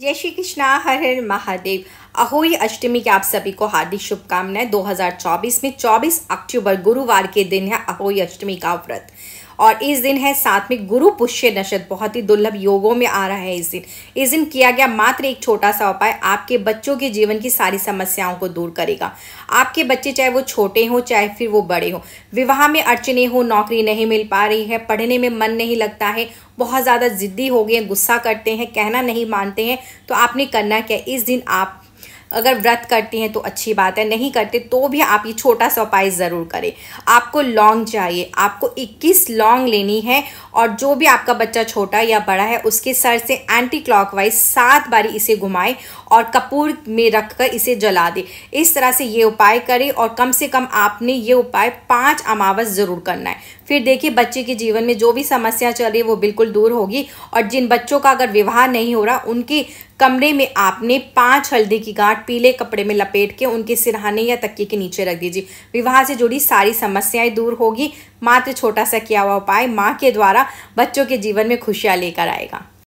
जय श्री कृष्णा हर हर महादेव अहोई अष्टमी के आप सभी को हार्दिक शुभकामनाएं 2024 में 24 अक्टूबर गुरुवार के दिन है अहोई अष्टमी का व्रत और इस दिन है साथ में गुरु पुष्य नशद बहुत ही दुर्लभ योगों में आ रहा है इस दिन इस दिन किया गया मात्र एक छोटा सा उपाय आपके बच्चों के जीवन की सारी समस्याओं को दूर करेगा आपके बच्चे चाहे वो छोटे हों चाहे फिर वो बड़े हों विवाह में अड़चने हों नौकरी नहीं मिल पा रही है पढ़ने में मन नहीं लगता है बहुत ज़्यादा ज़िद्दी हो गए हैं गुस्सा करते हैं कहना नहीं मानते हैं तो आपने करना क्या इस दिन आप अगर व्रत करती हैं तो अच्छी बात है नहीं करते तो भी आप ये छोटा सा उपाय ज़रूर करें आपको लॉन्ग चाहिए आपको 21 लॉन्ग लेनी है और जो भी आपका बच्चा छोटा या बड़ा है उसके सर से एंटी वाइज सात बारी इसे घुमाएं और कपूर में रख कर इसे जला दें इस तरह से ये उपाय करें और कम से कम आपने ये उपाय पाँच अमावस ज़रूर करना है फिर देखिए बच्चे के जीवन में जो भी समस्या चल रही है वो बिल्कुल दूर होगी और जिन बच्चों का अगर विवाह नहीं हो रहा उनकी कमरे में आपने पांच हल्दी की गांठ पीले कपड़े में लपेट के उनके सिरहाने या तकिए के नीचे रख दीजिए विवाह से जुड़ी सारी समस्याएं दूर होगी मात्र छोटा सा किया हुआ उपाय माँ के द्वारा बच्चों के जीवन में खुशियाँ लेकर आएगा